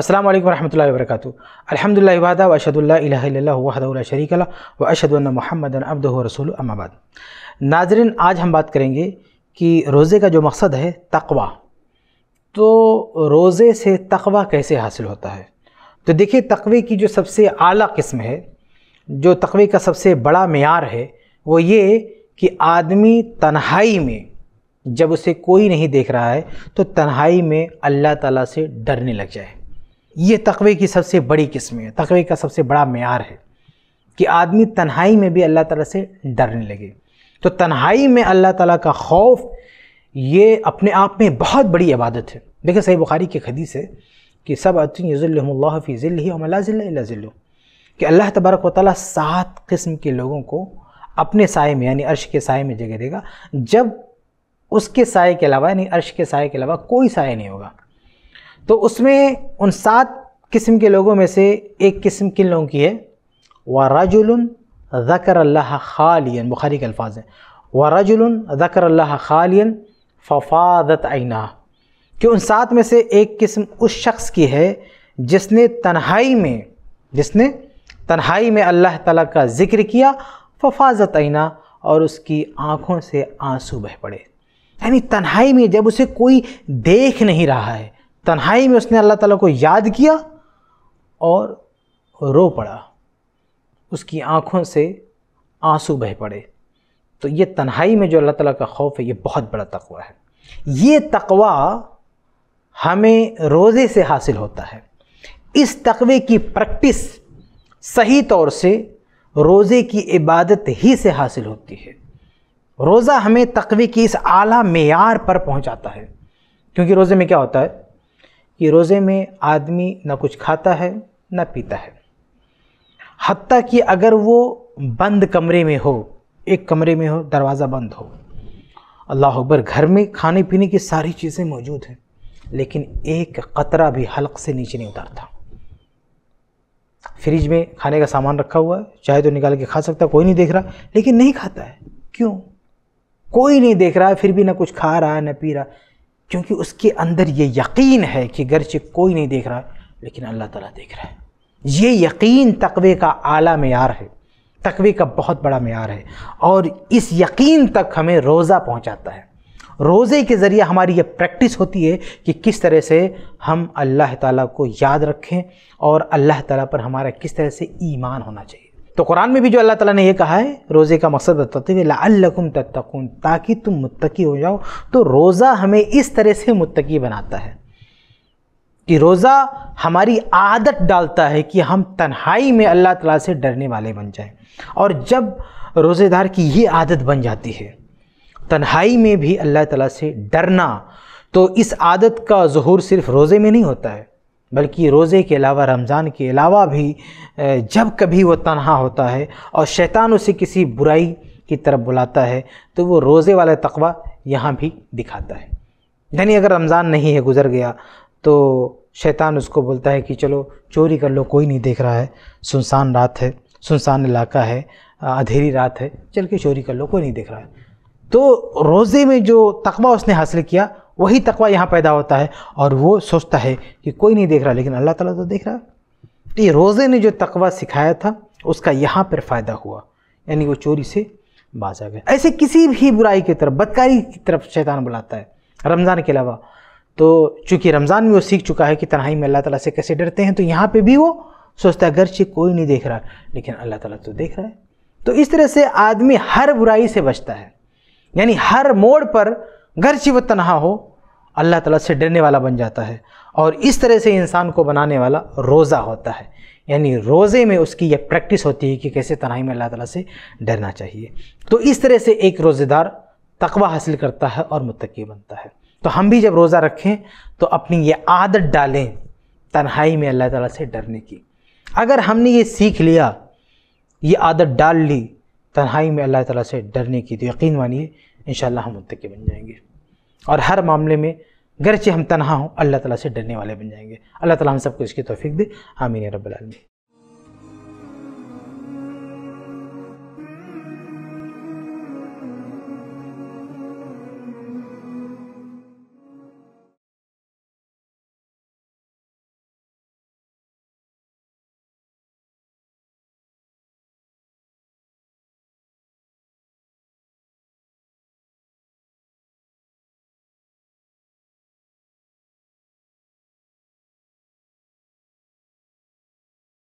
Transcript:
असल वरहमल वरक अलहमदिल्ला वादा वशदुल्ला शरीकला व अशदुल्न महमद अब्द रसूल अम्माबाद नाजरन आज हम बात करेंगे कि रोज़े का जो मकसद है तकवा तो रोज़े से तकवा कैसे हासिल होता है तो देखिए तकवे की जो सबसे आला किस्म है जो तकवे का सबसे बड़ा मैार है वो ये कि आदमी तन्हाई में जब उसे कोई नहीं देख रहा है तो तन्हाई में अल्लाह ताला से डरने लग जाए ये तकवे की सबसे बड़ी किस्म है तकवे का सबसे बड़ा मैार है कि आदमी तन्हाई में भी अल्लाह ताला से डरने लगे तो तन्हाई में अल्लाह ताला का खौफ ये अपने आप में बहुत बड़ी इबादत है देखिए सही बुखारी की हदीस है कि सब अतिनज़ल्ला फ़ी कि अल्लाह तबारक व सात किस्म के लोगों को अपने साय में यानी अर्श के साय में जगह देगा जब उसके साय के अलावा यानी अर्श के साय के अलावा कोई साय नहीं होगा तो उसमें उन सात किस्म के लोगों में से एक किस्म किन लोगों की है व रजुल ज़कर अल्लाह खालियन बुखारी के अल्फाज हैं व रजुल ज़कर अल्लाह खालियन फफादत आइना कि उन सात में से एक किस्म उस शख्स की है जिसने तन्हाई में जिसने तन्हाई में अल्लाह ताला का ज़िक्र किया फ़ाजत आइना और उसकी आँखों से आंसू बह पड़े यानी तन्हाई में जब उसे कोई देख नहीं रहा है तन्हाई में उसने अल्लाह ताला को याद किया और रो पड़ा उसकी आँखों से आंसू बह पड़े तो ये तन्हाई में जो अल्लाह ताला का खौफ है ये बहुत बड़ा तकवा है ये तकवा हमें रोज़े से हासिल होता है इस तकवे की प्रैक्टिस सही तौर से रोज़े की इबादत ही से हासिल होती है रोज़ा हमें तकवे की इस आला मैार पर पहुंचाता है क्योंकि रोज़े में क्या होता है कि रोज़े में आदमी ना कुछ खाता है ना पीता है हती कि अगर वो बंद कमरे में हो एक कमरे में हो दरवाज़ा बंद हो अल्लाह अकबर घर में खाने पीने की सारी चीज़ें मौजूद हैं लेकिन एक कतरा भी हलक से नीचे नहीं उतरता फ्रिज में खाने का सामान रखा हुआ है चाहे तो निकाल के खा सकता है कोई नहीं देख रहा लेकिन नहीं खाता है क्यों कोई नहीं देख रहा है फिर भी ना कुछ खा रहा है ना पी रहा क्योंकि उसके अंदर ये यकीन है कि गरचे कोई नहीं देख रहा है लेकिन अल्लाह ताला देख रहा है ये यकीन तकवे का आला मैार है तकवे का बहुत बड़ा मैार है और इस यकीन तक हमें रोज़ा पहुंचाता है रोज़े के ज़रिए हमारी ये प्रैक्टिस होती है कि किस तरह से हम अल्लाह ताला को याद रखें और अल्लाह ताला पर हमारा किस तरह से ईमान होना चाहिए तो कुरान में भी जो अल्लाह ताला ने ये कहा है रोज़े का मकसद बताते हुए लाकुम तत्तकून ताकि तुम मुत्तकी हो जाओ तो रोज़ा हमें इस तरह से मुत्तकी बनाता है कि रोज़ा हमारी आदत डालता है कि हम तन्हाई में अल्लाह ताला से डरने वाले बन जाएं और जब रोज़ेदार की ये आदत बन जाती है तन्हाई में भी अल्लाह ताला से डरना तो इस आदत का जहूर सिर्फ रोज़े में नहीं होता है बल्कि रोज़े के अलावा रमज़ान के अलावा भी जब कभी वो तनहा होता है और शैतान उसे किसी बुराई की तरफ बुलाता है तो वो रोज़े वाला तकवा यहाँ भी दिखाता है यानी अगर रमज़ान नहीं है गुज़र गया तो शैतान उसको बोलता है कि चलो चोरी कर लो कोई नहीं देख रहा है सुनसान रात है सुनसान इलाका है अंधेरी रात है चल के चोरी कर लो कोई नहीं देख रहा है तो रोज़े में जो तकबा उसने हासिल किया वही तकवा यहाँ पैदा होता है और वो सोचता है कि कोई नहीं देख रहा लेकिन अल्लाह ताला तो देख रहा है तो ये रोज़े ने जो तकवा सिखाया था उसका यहाँ पर फ़ायदा हुआ यानी वो चोरी से बाज आ गया ऐसे किसी भी बुराई की तरफ बदकारी की तरफ शैतान बुलाता है रमज़ान के अलावा तो चूँकि रमज़ान में वो सीख चुका है कि तनाई में अल्लाह ताला से कैसे डरते हैं तो यहाँ पे भी वो सोचता है अगरचे कोई नहीं देख रहा लेकिन अल्लाह ताला तो देख रहा है तो इस तरह से आदमी हर बुराई से बचता है यानी हर मोड़ पर घर वो तनहा हो अल्लाह ताला से डरने वाला बन जाता है और इस तरह से इंसान को बनाने वाला रोज़ा होता है यानी रोज़े में उसकी यह प्रैक्टिस होती है कि कैसे तनाई में अल्लाह ताला से डरना चाहिए तो इस तरह से एक रोज़ेदार तकवा हासिल करता है और मुतकी बनता है तो हम भी जब रोज़ा रखें तो अपनी ये आदत डालें तन्हाई में अल्लाह ताला से डरने की अगर हमने ये सीख लिया ये आदत डाल ली तन्हाई में अल्लाह ताला से डरने की तो यकीन मानिए इन हम मुतकी बन जाएंगे और हर मामले में गरचे हम तनहा हों अल्लाह ताला से डरने वाले बन जाएंगे अल्लाह ताला हम सबको इसकी तोफ़ी दे आमीन रबालमी